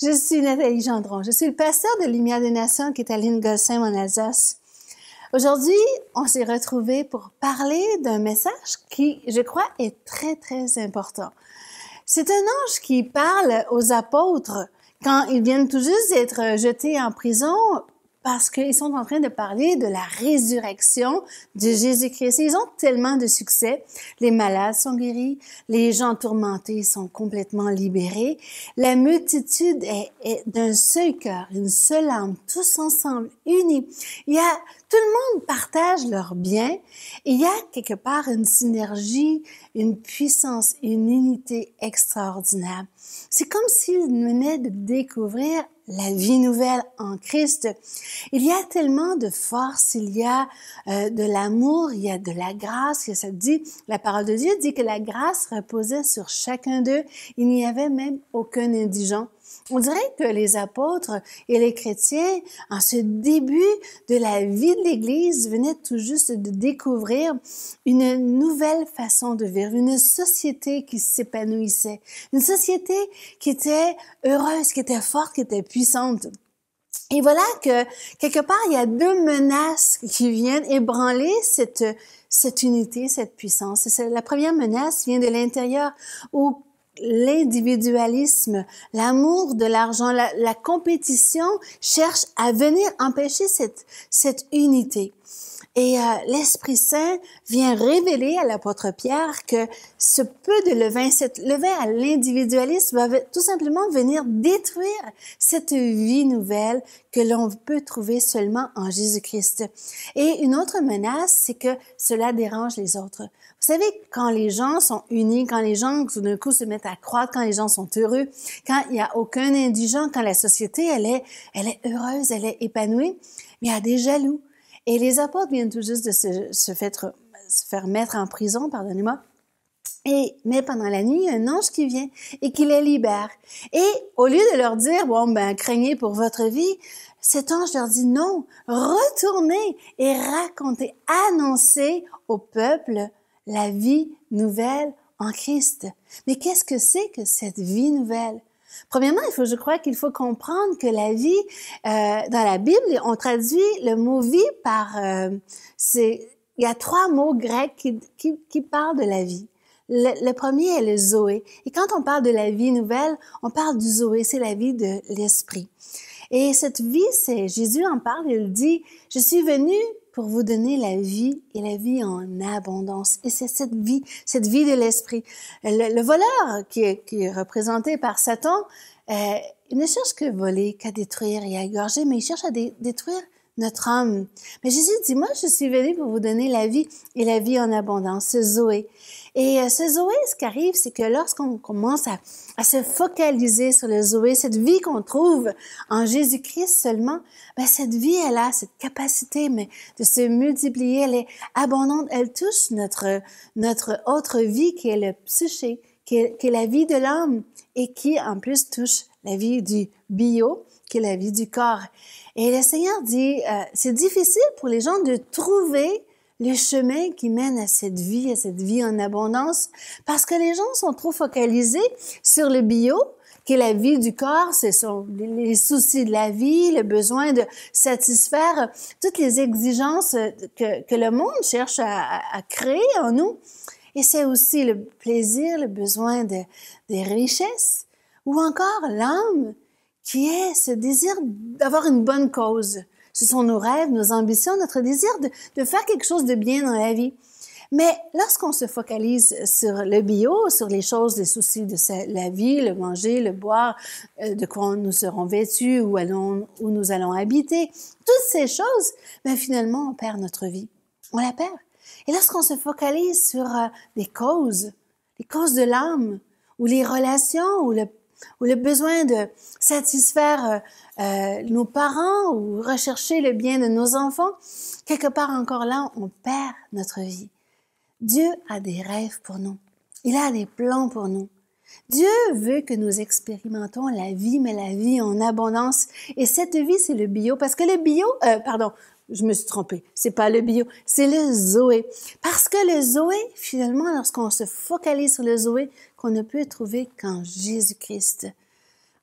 Je suis Nathalie Gendron. Je suis le pasteur de Lumière des Nations qui est à en Alsace. Aujourd'hui, on s'est retrouvés pour parler d'un message qui, je crois, est très, très important. C'est un ange qui parle aux apôtres quand ils viennent tout juste d'être jetés en prison parce qu'ils sont en train de parler de la résurrection de Jésus-Christ. Ils ont tellement de succès. Les malades sont guéris, les gens tourmentés sont complètement libérés. La multitude est, d'un seul cœur, une seule âme, tous ensemble, unis. Il y a, tout le monde partage leurs biens. Il y a quelque part une synergie, une puissance, une unité extraordinaire. C'est comme s'ils venaient de découvrir la vie nouvelle en Christ. Il y a tellement de force, il y a euh, de l'amour, il y a de la grâce, que ça dit, la parole de Dieu dit que la grâce reposait sur chacun d'eux, il n'y avait même aucun indigent. On dirait que les apôtres et les chrétiens, en ce début de la vie de l'Église, venaient tout juste de découvrir une nouvelle façon de vivre, une société qui s'épanouissait, une société qui était heureuse, qui était forte, qui était puissante. Et voilà que, quelque part, il y a deux menaces qui viennent ébranler cette, cette unité, cette puissance. la première menace vient de l'intérieur, où l'individualisme, l'amour de l'argent, la, compétition cherchent à venir empêcher cette, cette unité. Et euh, l'Esprit Saint vient révéler à l'apôtre Pierre que ce peu de levain, cette levain à l'individualisme va tout simplement venir détruire cette vie nouvelle que l'on peut trouver seulement en Jésus-Christ. Et une autre menace, c'est que cela dérange les autres. Vous savez, quand les gens sont unis, quand les gens tout d'un coup se mettent à croître, quand les gens sont heureux, quand il n'y a aucun indigent, quand la société, elle est, elle est heureuse, elle est épanouie, mais il y a des jaloux et les apôtres viennent tout juste de se, faire, mettre en prison, pardonnez-moi. Et, mais pendant la nuit, il y a un ange qui vient et qui les libère. Et au lieu de leur dire, bon, ben, craignez pour votre vie, cet ange leur dit, non, retournez et racontez, annoncez au peuple la vie nouvelle en Christ. Mais qu'est-ce que c'est que cette vie nouvelle? Premièrement, il faut, je crois qu'il faut comprendre que la vie, euh, dans la Bible, on traduit le mot vie par... Euh, il y a trois mots grecs qui, qui, parlent de la vie. Le, le, premier est le Zoé. Et quand on parle de la vie nouvelle, on parle du Zoé, c'est la vie de l'esprit. Et cette vie, c'est Jésus en parle, il dit, je suis venu pour vous donner la vie et la vie en abondance. Et c'est cette vie, cette vie de l'esprit. Le, voleur qui est, représenté par Satan, euh, il ne cherche que voler, qu'à détruire et à égorger, mais il cherche à détruire notre âme. Mais Jésus dit, moi, je suis venu pour vous donner la vie et la vie en abondance, ce Zoé. Et euh, ce Zoé, ce qui arrive, c'est que lorsqu'on commence à, à, se focaliser sur le Zoé, cette vie qu'on trouve en Jésus-Christ seulement, ben, cette vie, elle a cette capacité mais de se multiplier, elle est abondante, elle touche notre, notre autre vie qui est le psyché, que la vie de l'homme et qui en plus touche la vie du bio, qui est la vie du corps. Et le Seigneur dit, euh, c'est difficile pour les gens de trouver le chemin qui mène à cette vie, à cette vie en abondance, parce que les gens sont trop focalisés sur le bio, qui est la vie du corps, ce sont les soucis de la vie, le besoin de satisfaire toutes les exigences euh, que, le monde cherche à créer en nous. Et c'est aussi le plaisir, le besoin de, des richesses, ou encore l'âme qui est ce désir d'avoir une bonne cause. Ce sont nos rêves, nos ambitions, notre désir de, faire quelque chose de bien dans la vie. Mais lorsqu'on se focalise sur le bio, sur les choses, les soucis de la vie, le manger, le boire, euh, de quoi nous serons vêtus, où, où nous allons habiter, toutes ces choses, ben finalement, on perd notre vie. On la perd. Et lorsqu'on se focalise sur des euh, causes, les causes de l'âme, ou les relations, ou le, besoin de satisfaire euh, euh, nos parents, ou rechercher le bien de nos enfants, quelque part encore là, on perd notre vie. Dieu a des rêves pour nous. Il a des plans pour nous. Dieu veut que nous expérimentons la vie, mais la vie en abondance. Et cette vie, c'est le bio, parce que le bio, pardon, je me suis trompée. C'est pas le bio, c'est le Zoé. Parce que le Zoé, finalement, lorsqu'on se focalise sur le Zoé, qu'on ne peut trouver qu'en Jésus-Christ.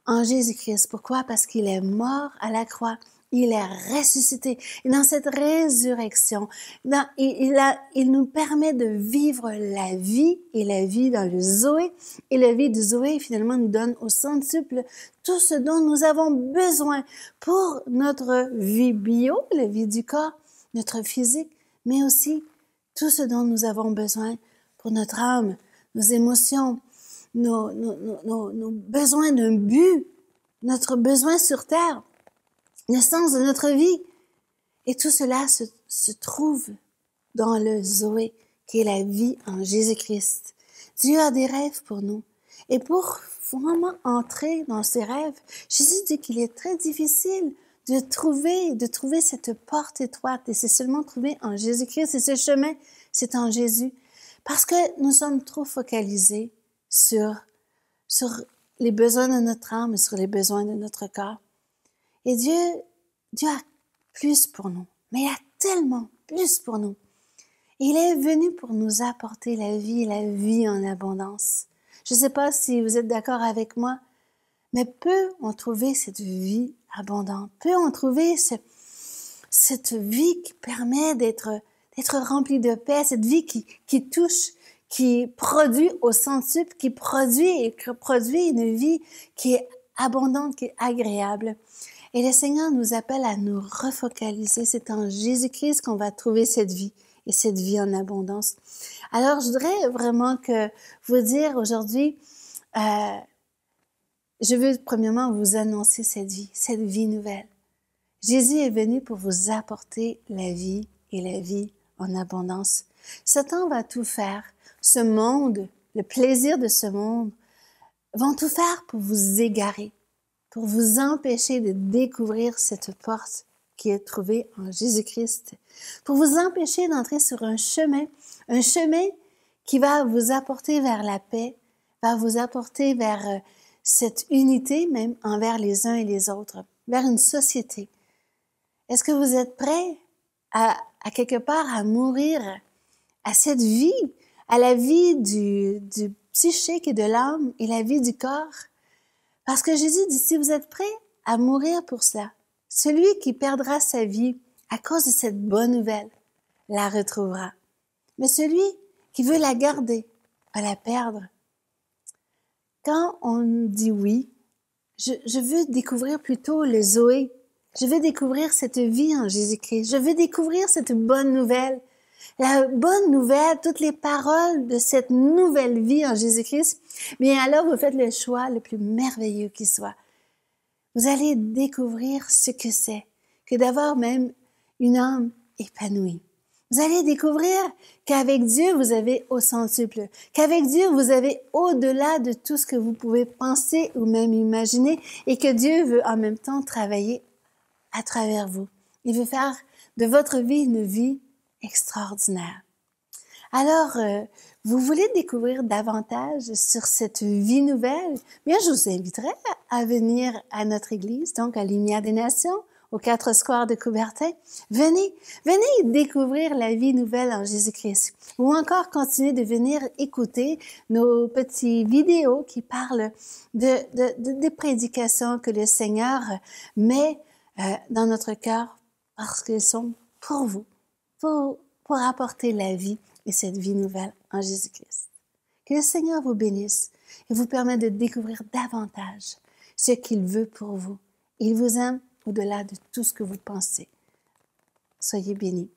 En Jésus-Christ. Pourquoi? Parce qu'il est mort à la croix il est ressuscité. Et dans cette résurrection, il, nous permet de vivre la vie et la vie dans le Zoé. Et la vie du Zoé, finalement, nous donne au sens suple tout ce dont nous avons besoin pour notre vie bio, la vie du corps, notre physique, mais aussi tout ce dont nous avons besoin pour notre âme, nos émotions, nos besoins d'un but, notre besoin sur Terre le sens de notre vie. Et tout cela se, trouve dans le Zoé, qui est la vie en Jésus-Christ. Dieu a des rêves pour nous. Et pour vraiment entrer dans ces rêves, Jésus dit qu'il est très difficile de trouver, de trouver cette porte étroite. Et c'est seulement trouvé en Jésus-Christ. Et ce chemin, c'est en Jésus. Parce que nous sommes trop focalisés sur, sur les besoins de notre âme, sur les besoins de notre corps. Et Dieu, Dieu a plus pour nous, mais il a tellement plus pour nous. Il est venu pour nous apporter la vie, la vie en abondance. Je ne sais pas si vous êtes d'accord avec moi, mais peu ont trouvé cette vie abondante, peu ont trouvé cette vie qui permet d'être d'être rempli de paix, cette vie qui, touche, qui produit au sens qui produit qui produit une vie qui est abondante, qui est agréable. Et le Seigneur nous appelle à nous refocaliser. C'est en Jésus-Christ qu'on va trouver cette vie et cette vie en abondance. Alors, je voudrais vraiment que vous dire aujourd'hui, euh, je veux premièrement vous annoncer cette vie, cette vie nouvelle. Jésus est venu pour vous apporter la vie et la vie en abondance. Satan va tout faire. Ce monde, le plaisir de ce monde, vont tout faire pour vous égarer, pour vous empêcher de découvrir cette porte qui est trouvée en Jésus-Christ, pour vous empêcher d'entrer sur un chemin, un chemin qui va vous apporter vers la paix, va vous apporter vers euh, cette unité même envers les uns et les autres, vers une société. Est-ce que vous êtes prêt à, quelque part à mourir à cette vie, à la vie du, du psychique et de l'âme et la vie du corps? Parce que Jésus dit, si vous êtes prêt à mourir pour cela, celui qui perdra sa vie à cause de cette bonne nouvelle la retrouvera. Mais celui qui veut la garder va la perdre. Quand on dit oui, je, je veux découvrir plutôt le Zoé. Je veux découvrir cette vie en Jésus-Christ. Je veux découvrir cette bonne nouvelle la bonne nouvelle, toutes les paroles de cette nouvelle vie en Jésus-Christ, bien alors vous faites le choix le plus merveilleux qui soit. Vous allez découvrir ce que c'est que d'avoir même une âme épanouie. Vous allez découvrir qu'avec Dieu, vous avez au centuple, qu'avec Dieu, vous avez au-delà de tout ce que vous pouvez penser ou même imaginer et que Dieu veut en même temps travailler à travers vous. Il veut faire de votre vie une vie extraordinaire. Alors, euh, vous voulez découvrir davantage sur cette vie nouvelle? Bien, je vous inviterai à venir à notre Église, donc à Lumière des Nations, aux quatre squares de Coubertin. Venez, venez découvrir la vie nouvelle en Jésus-Christ. Ou encore continuer de venir écouter nos petites vidéos qui parlent de, des prédications que le Seigneur met euh, dans notre cœur parce qu'elles sont pour vous pour, apporter la vie et cette vie nouvelle en Jésus-Christ. Que le Seigneur vous bénisse et vous permette de découvrir davantage ce qu'il veut pour vous. Il vous aime au-delà de tout ce que vous pensez. Soyez bénis.